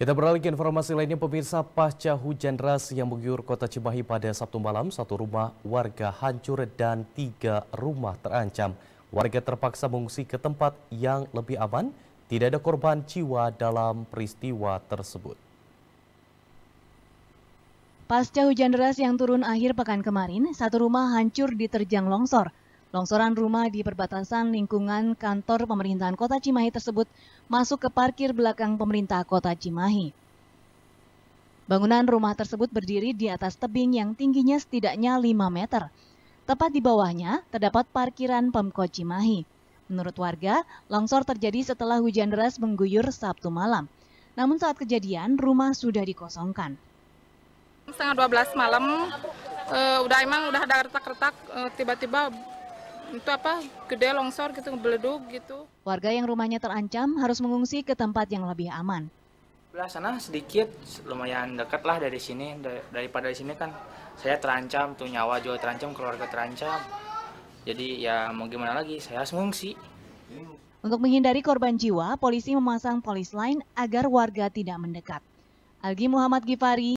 Kita beralih ke informasi lainnya, pemirsa pasca hujan deras yang mengguyur kota Cimahi pada Sabtu malam, satu rumah warga hancur dan tiga rumah terancam. Warga terpaksa mengungsi ke tempat yang lebih aman, tidak ada korban jiwa dalam peristiwa tersebut. Pasca hujan deras yang turun akhir pekan kemarin, satu rumah hancur diterjang longsor. Longsoran rumah di perbatasan lingkungan kantor pemerintahan kota Cimahi tersebut masuk ke parkir belakang pemerintah kota Cimahi. Bangunan rumah tersebut berdiri di atas tebing yang tingginya setidaknya 5 meter. Tepat di bawahnya terdapat parkiran Pemko Cimahi. Menurut warga, longsor terjadi setelah hujan deras mengguyur Sabtu malam. Namun saat kejadian, rumah sudah dikosongkan. Setengah 12 malam, e, udah emang udah ada retak-retak, eh, tiba-tiba untuk apa gede longsor gitu beleduk gitu. Warga yang rumahnya terancam harus mengungsi ke tempat yang lebih aman. Belah sana sedikit lumayan dekat lah dari sini daripada di sini kan saya terancam tuh nyawa juga terancam keluarga terancam. Jadi ya mau gimana lagi saya harus mengungsi. Untuk menghindari korban jiwa, polisi memasang polis lain agar warga tidak mendekat. Algi Muhammad Gifari